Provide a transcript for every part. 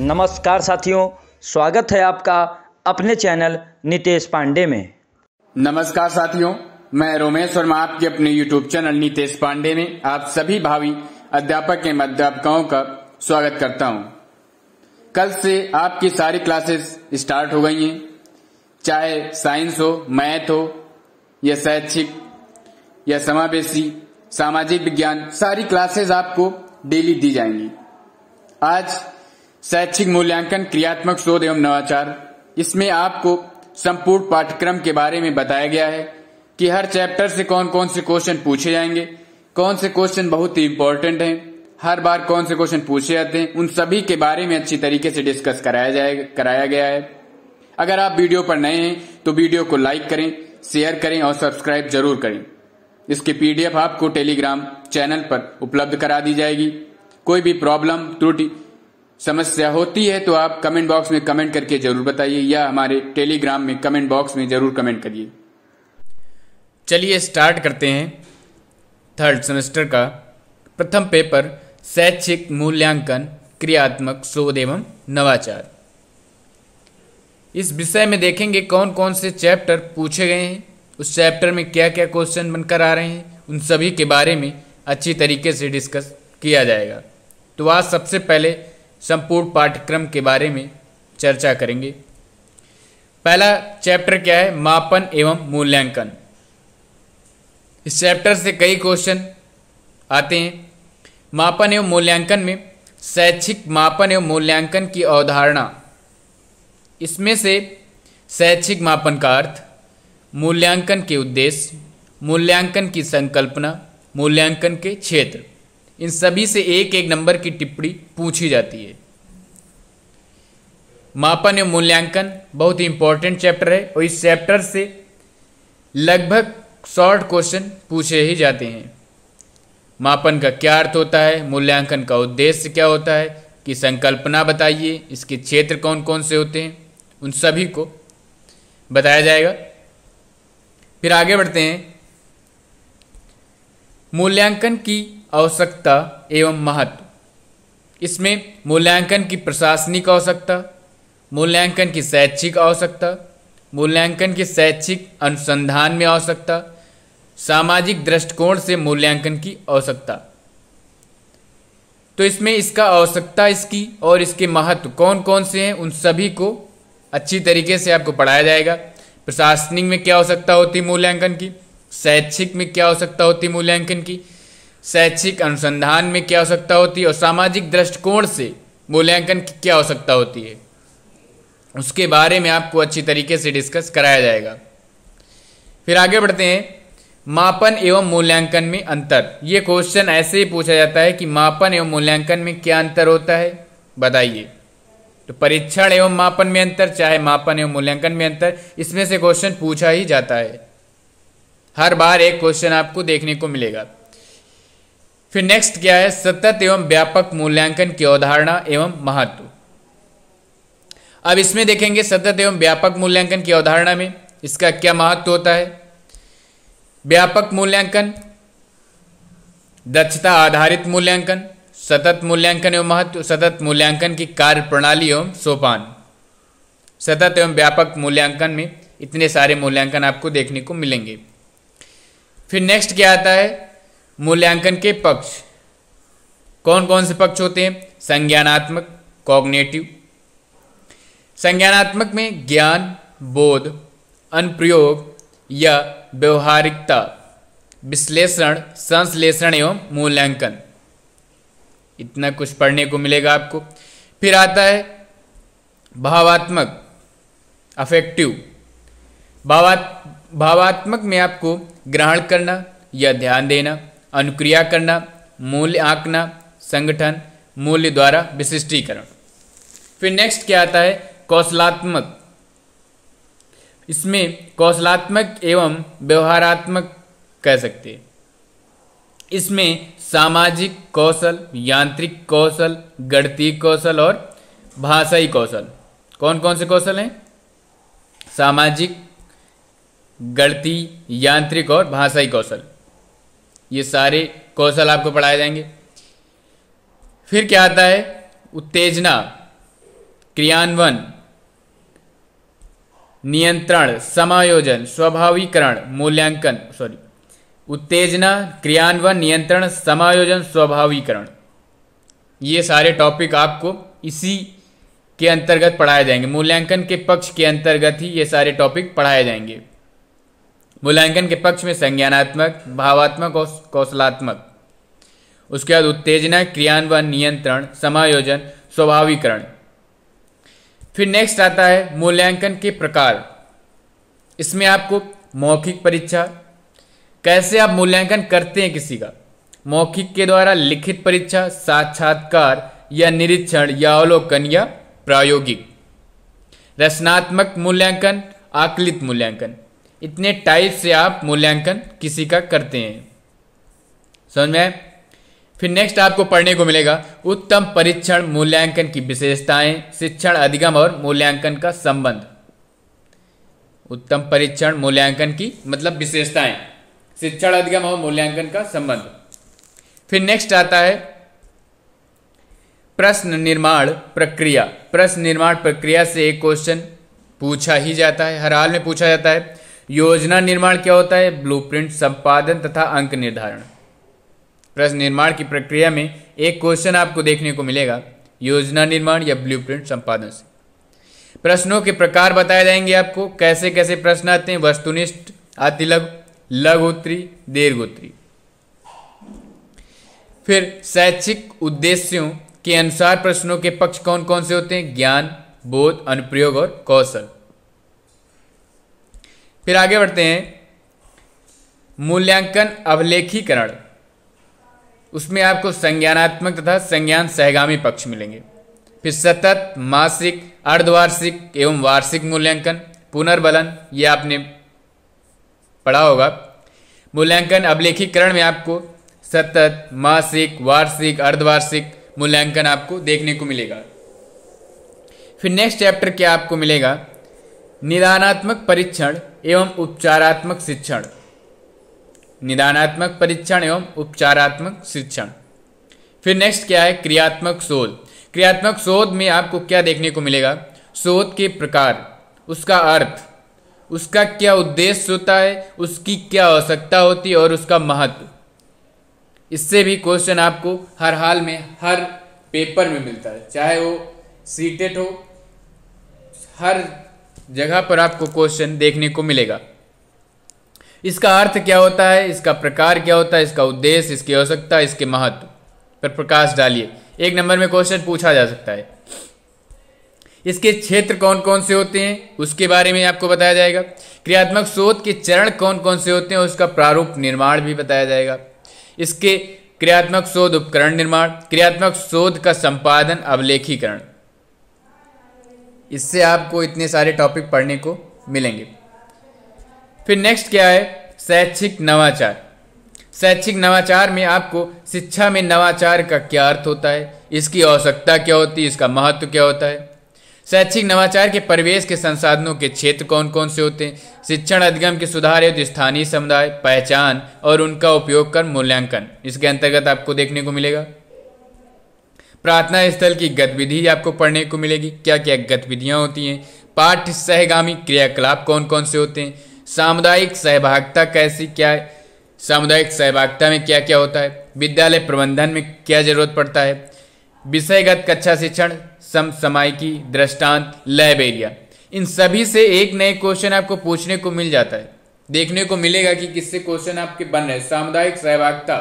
नमस्कार साथियों स्वागत है आपका अपने चैनल नितेश पांडे में नमस्कार साथियों मैं रोमेश वर्मा आपके अपने यूट्यूब चैनल नितेश पांडे में आप सभी भावी अध्यापक एवं अध्यापकाओं का स्वागत करता हूं कल से आपकी सारी क्लासेस स्टार्ट हो गई हैं चाहे साइंस हो मैथ हो या शैक्षिक या समावेशी सामाजिक विज्ञान सारी क्लासेस आपको डेली दी जाएंगी आज शैक्षिक मूल्यांकन क्रियात्मक शोध एवं नवाचार इसमें आपको संपूर्ण पाठ्यक्रम के बारे में बताया गया है कि हर चैप्टर से कौन कौन से क्वेश्चन पूछे जाएंगे कौन से क्वेश्चन बहुत ही इंपॉर्टेंट हैं हर बार कौन से क्वेश्चन पूछे जाते हैं उन सभी के बारे में अच्छी तरीके से डिस्कस कराया जाएगा कराया गया है अगर आप वीडियो पर नए हैं तो वीडियो को लाइक करें शेयर करें और सब्सक्राइब जरूर करें इसकी पीडीएफ आपको टेलीग्राम चैनल पर उपलब्ध करा दी जाएगी कोई भी प्रॉब्लम त्रुटि समस्या होती है तो आप कमेंट बॉक्स में कमेंट करके जरूर बताइए या हमारे टेलीग्राम में कमेंट बॉक्स में जरूर कमेंट करिए चलिए स्टार्ट करते हैं थर्ड सेमेस्टर का प्रथम पेपर शैक्षिक मूल्यांकन क्रियात्मक शोध एवं नवाचार इस विषय में देखेंगे कौन कौन से चैप्टर पूछे गए हैं उस चैप्टर में क्या क्या क्वेश्चन बनकर आ रहे हैं उन सभी के बारे में अच्छी तरीके से डिस्कस किया जाएगा तो आज सबसे पहले संपूर्ण पाठ्यक्रम के बारे में चर्चा करेंगे पहला चैप्टर क्या है मापन एवं मूल्यांकन इस चैप्टर से कई क्वेश्चन आते हैं मापन एवं मूल्यांकन में शैक्षिक मापन एवं मूल्यांकन की अवधारणा इसमें से शैक्षिक मापन का अर्थ मूल्यांकन के उद्देश्य मूल्यांकन की संकल्पना मूल्यांकन के क्षेत्र इन सभी से एक एक नंबर की टिप्पणी पूछी जाती है मापन एवं मूल्यांकन बहुत ही इंपॉर्टेंट चैप्टर है और इस चैप्टर से लगभग शॉर्ट क्वेश्चन पूछे ही जाते हैं मापन का क्या अर्थ होता है मूल्यांकन का उद्देश्य क्या होता है कि संकल्पना बताइए इसके क्षेत्र कौन कौन से होते हैं उन सभी को बताया जाएगा फिर आगे बढ़ते हैं मूल्यांकन की आवश्यकता एवं महत्व इसमें मूल्यांकन की प्रशासनिक आवश्यकता मूल्यांकन की शैक्षिक आवश्यकता मूल्यांकन की शैक्षिक अनुसंधान में आवश्यकता सामाजिक दृष्टिकोण से मूल्यांकन की आवश्यकता तो इसमें इसका आवश्यकता इसकी और इसके महत्व कौन कौन से हैं उन सभी को अच्छी तरीके से आपको पढ़ाया जाएगा प्रशासनिक में क्या आवश्यकता होती मूल्यांकन की शैक्षिक में क्या आवश्यकता होती मूल्यांकन की शैक्षिक अनुसंधान में क्या आवश्यकता होती है और सामाजिक दृष्टिकोण से मूल्यांकन की क्या आवश्यकता होती है उसके बारे में आपको अच्छी तरीके से डिस्कस कराया जाएगा फिर आगे बढ़ते हैं मापन एवं मूल्यांकन में अंतर ये क्वेश्चन ऐसे ही पूछा जाता है कि मापन एवं मूल्यांकन में क्या अंतर होता है बताइए तो परीक्षण एवं मापन में अंतर चाहे मापन एवं मूल्यांकन में अंतर इसमें से क्वेश्चन पूछा ही जाता है हर बार एक क्वेश्चन आपको देखने को मिलेगा फिर नेक्स्ट क्या है सतत एवं व्यापक मूल्यांकन की अवधारणा एवं महत्व अब इसमें देखेंगे सतत एवं व्यापक मूल्यांकन की अवधारणा में इसका क्या महत्व होता है व्यापक मूल्यांकन दक्षता आधारित मूल्यांकन सतत मूल्यांकन एवं महत्व सतत मूल्यांकन की कार्य प्रणाली एवं सोपान सतत एवं व्यापक मूल्यांकन में इतने सारे मूल्यांकन आपको देखने को मिलेंगे फिर नेक्स्ट क्या आता है मूल्यांकन के पक्ष कौन कौन से पक्ष होते हैं संज्ञानात्मक कॉग्नेटिव संज्ञानात्मक में ज्ञान बोध अनुप्रयोग या व्यवहारिकता विश्लेषण संश्लेषण एवं मूल्यांकन इतना कुछ पढ़ने को मिलेगा आपको फिर आता है भावात्मक अफेक्टिव भावात्मक में आपको ग्रहण करना या ध्यान देना अनुक्रिया करना मूल्य आंकना संगठन मूल्य द्वारा विशिष्टीकरण फिर नेक्स्ट क्या आता है कौशलात्मक इसमें कौशलात्मक एवं व्यवहारात्मक कह सकते हैं इसमें सामाजिक कौशल यांत्रिक कौशल गणती कौशल और भाषाई कौशल कौन कौन से कौशल हैं सामाजिक गणती यांत्रिक और भाषाई कौशल ये सारे कौशल आपको पढ़ाए जाएंगे फिर क्या आता है उत्तेजना क्रियान्वयन नियंत्रण समायोजन स्वभावीकरण मूल्यांकन सॉरी उत्तेजना क्रियान्वयन नियंत्रण समायोजन स्वभावीकरण ये सारे टॉपिक आपको इसी के अंतर्गत पढ़ाए जाएंगे मूल्यांकन के पक्ष के अंतर्गत ही ये सारे टॉपिक पढ़ाए जाएंगे मूल्यांकन के पक्ष में संज्ञानात्मक भावात्मक और कौशलात्मक उसके बाद उत्तेजना क्रियान्वयन नियंत्रण समायोजन स्वभावीकरण फिर नेक्स्ट आता है मूल्यांकन के प्रकार इसमें आपको मौखिक परीक्षा कैसे आप मूल्यांकन करते हैं किसी का मौखिक के द्वारा लिखित परीक्षा साक्षात्कार या निरीक्षण या अवलोकन या प्रायोगिक रचनात्मक मूल्यांकन आकलित मूल्यांकन इतने टाइप से आप मूल्यांकन किसी का करते हैं समझ में फिर नेक्स्ट आपको पढ़ने को मिलेगा उत्तम परीक्षण मूल्यांकन की विशेषताएं शिक्षण अधिगम और मूल्यांकन का संबंध उत्तम परीक्षण मूल्यांकन की मतलब विशेषताएं शिक्षण अधिगम और मूल्यांकन का संबंध फिर नेक्स्ट आता है प्रश्न निर्माण प्रक्रिया प्रश्न निर्माण प्रक्रिया से एक क्वेश्चन पूछा ही जाता है हर हाल में पूछा जाता है योजना निर्माण क्या होता है ब्लूप्रिंट संपादन तथा अंक निर्धारण प्रश्न निर्माण की प्रक्रिया में एक क्वेश्चन आपको देखने को मिलेगा योजना निर्माण या ब्लूप्रिंट संपादन से प्रश्नों के प्रकार बताए जाएंगे आपको कैसे कैसे प्रश्न आते हैं वस्तुनिष्ठ अतिलघु लघुत्री दीर्घोत्री फिर शैक्षिक उद्देश्यों के अनुसार प्रश्नों के पक्ष कौन कौन से होते हैं ज्ञान बोध अनुप्रयोग और कौशल फिर आगे बढ़ते हैं मूल्यांकन अभिलेखीकरण उसमें आपको संज्ञानात्मक तथा संज्ञान सहगामी पक्ष मिलेंगे फिर सतत मासिक अर्धवार्षिक एवं वार्षिक मूल्यांकन पुनर्बलन ये आपने पढ़ा होगा मूल्यांकन अभिलेखीकरण में आपको सतत मासिक वार्षिक अर्धवार्षिक मूल्यांकन आपको देखने को मिलेगा फिर नेक्स्ट चैप्टर क्या आपको मिलेगा निदानात्मक परीक्षण एवं उपचारात्मक शिक्षण निदानात्मक परीक्षण एवं उपचारात्मक शिक्षण फिर नेक्स्ट क्या है क्रियात्मक शोध क्रियात्मक शोध में आपको क्या देखने को मिलेगा शोध के प्रकार उसका अर्थ उसका क्या उद्देश्य होता है उसकी क्या आवश्यकता होती है और उसका महत्व इससे भी क्वेश्चन आपको हर हाल में हर पेपर में मिलता है चाहे वो सीटेट हो हर जगह पर आपको क्वेश्चन देखने को मिलेगा इसका अर्थ क्या होता है इसका प्रकार क्या होता है इसका उद्देश्य इसकी आवश्यकता इसके महत्व पर प्रकाश डालिए एक नंबर में क्वेश्चन पूछा जा सकता है इसके क्षेत्र कौन कौन से होते हैं उसके बारे में आपको बताया जाएगा क्रियात्मक शोध के चरण कौन कौन से होते हैं उसका प्रारूप निर्माण भी बताया जाएगा इसके क्रियात्मक शोध उपकरण निर्माण क्रियात्मक शोध का संपादन अवलेखीकरण इससे आपको इतने सारे टॉपिक पढ़ने को मिलेंगे फिर नेक्स्ट क्या है शैक्षिक नवाचार शैक्षिक नवाचार में आपको शिक्षा में नवाचार का क्या अर्थ होता है इसकी आवश्यकता क्या होती है इसका महत्व क्या होता है शैक्षिक नवाचार के परिवेश के संसाधनों के क्षेत्र कौन कौन से होते हैं शिक्षण अधिगम के सुधार हेतु स्थानीय समुदाय पहचान और उनका उपयोग कर मूल्यांकन इसके अंतर्गत आपको देखने को मिलेगा प्रार्थना स्थल की गतिविधि आपको पढ़ने को मिलेगी क्या क्या गतिविधियाँ होती हैं पाठ सहगामी क्रियाकलाप कौन कौन से होते हैं सामुदायिक सहभागिता कैसी क्या है सामुदायिक सहभागिता में क्या क्या होता है विद्यालय प्रबंधन में क्या जरूरत पड़ता है विषयगत कक्षा शिक्षण समसामयिकी दृष्टांत लाइबेरिया इन सभी से एक नए क्वेश्चन आपको पूछने को मिल जाता है देखने को मिलेगा कि किससे क्वेश्चन आपके बन रहे सामुदायिक सहभागिता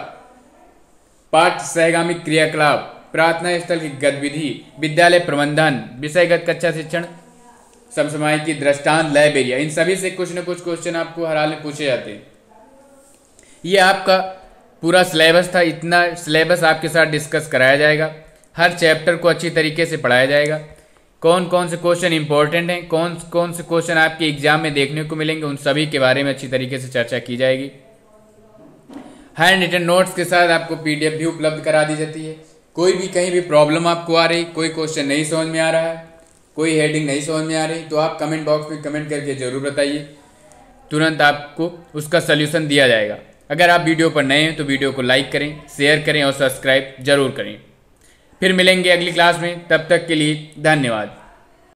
पाठ सहगामी क्रियाकलाप प्रार्थना स्थल की गतिविधि विद्यालय प्रबंधन विषयगत कक्षा शिक्षण समसमाय की दृष्टांत लाइब्रेरिया इन सभी से कुछ न कुछ क्वेश्चन आपको हर हाल में पूछे जाते हैं ये आपका पूरा सिलेबस था इतना सिलेबस आपके साथ डिस्कस कराया जाएगा हर चैप्टर को अच्छी तरीके से पढ़ाया जाएगा कौन कौन से क्वेश्चन इंपॉर्टेंट हैं कौन कौन से क्वेश्चन आपके एग्जाम में देखने को मिलेंगे उन सभी के बारे में अच्छी तरीके से चर्चा की जाएगी हैंड रिटन नोट्स के साथ आपको पीडीएफ भी उपलब्ध करा दी जाती है कोई भी कहीं भी प्रॉब्लम आपको आ रही कोई क्वेश्चन नहीं समझ में आ रहा है कोई हेडिंग नहीं समझ में आ रही तो आप कमेंट बॉक्स में कमेंट करके ज़रूर बताइए तुरंत आपको उसका सल्यूशन दिया जाएगा अगर आप वीडियो पर नए हैं तो वीडियो को लाइक करें शेयर करें और सब्सक्राइब जरूर करें फिर मिलेंगे अगली क्लास में तब तक के लिए धन्यवाद